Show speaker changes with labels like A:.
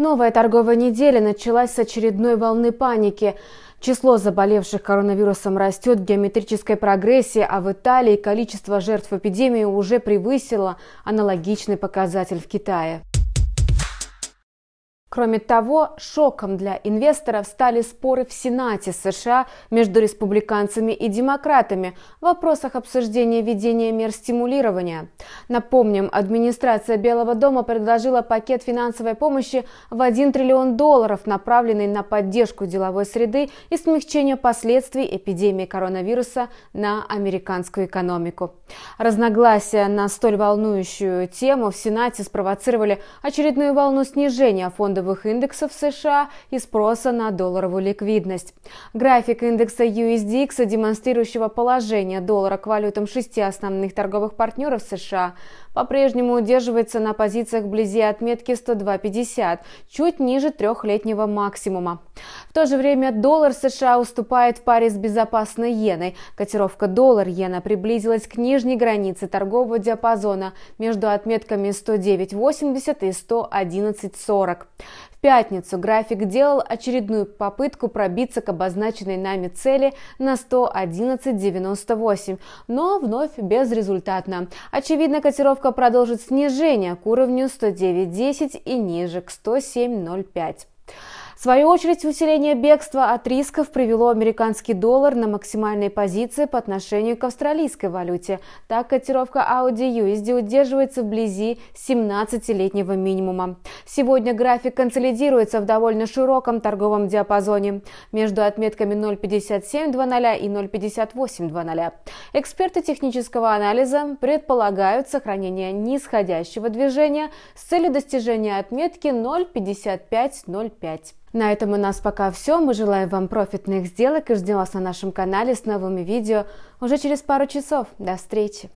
A: Новая торговая неделя началась с очередной волны паники. Число заболевших коронавирусом растет в геометрической прогрессии, а в Италии количество жертв эпидемии уже превысило аналогичный показатель в Китае. Кроме того, шоком для инвесторов стали споры в Сенате США между республиканцами и демократами в вопросах обсуждения ведения мер стимулирования. Напомним, администрация Белого дома предложила пакет финансовой помощи в 1 триллион долларов, направленный на поддержку деловой среды и смягчение последствий эпидемии коронавируса на американскую экономику. Разногласия на столь волнующую тему в Сенате спровоцировали очередную волну снижения фонда фондовых индексов США и спроса на долларовую ликвидность. График индекса USDX, демонстрирующего положение доллара к валютам шести основных торговых партнеров США, по-прежнему удерживается на позициях вблизи отметки 102.50, чуть ниже трехлетнего максимума. В то же время доллар США уступает в паре с безопасной иеной. Котировка доллар-иена приблизилась к нижней границе торгового диапазона между отметками 109.80 и 111.40. В пятницу график делал очередную попытку пробиться к обозначенной нами цели на 111.98, но вновь безрезультатно. Очевидно, котировка продолжит снижение к уровню 109.10 и ниже к 107.05. В свою очередь, усиление бегства от рисков привело американский доллар на максимальные позиции по отношению к австралийской валюте. Так, котировка Audi USD удерживается вблизи 17-летнего минимума. Сегодня график консолидируется в довольно широком торговом диапазоне между отметками 0,5720 и 0,5820. Эксперты технического анализа предполагают сохранение нисходящего движения с целью достижения отметки 0,5505. На этом у нас пока все. Мы желаем вам профитных сделок и ждем вас на нашем канале с новыми видео уже через пару часов. До встречи!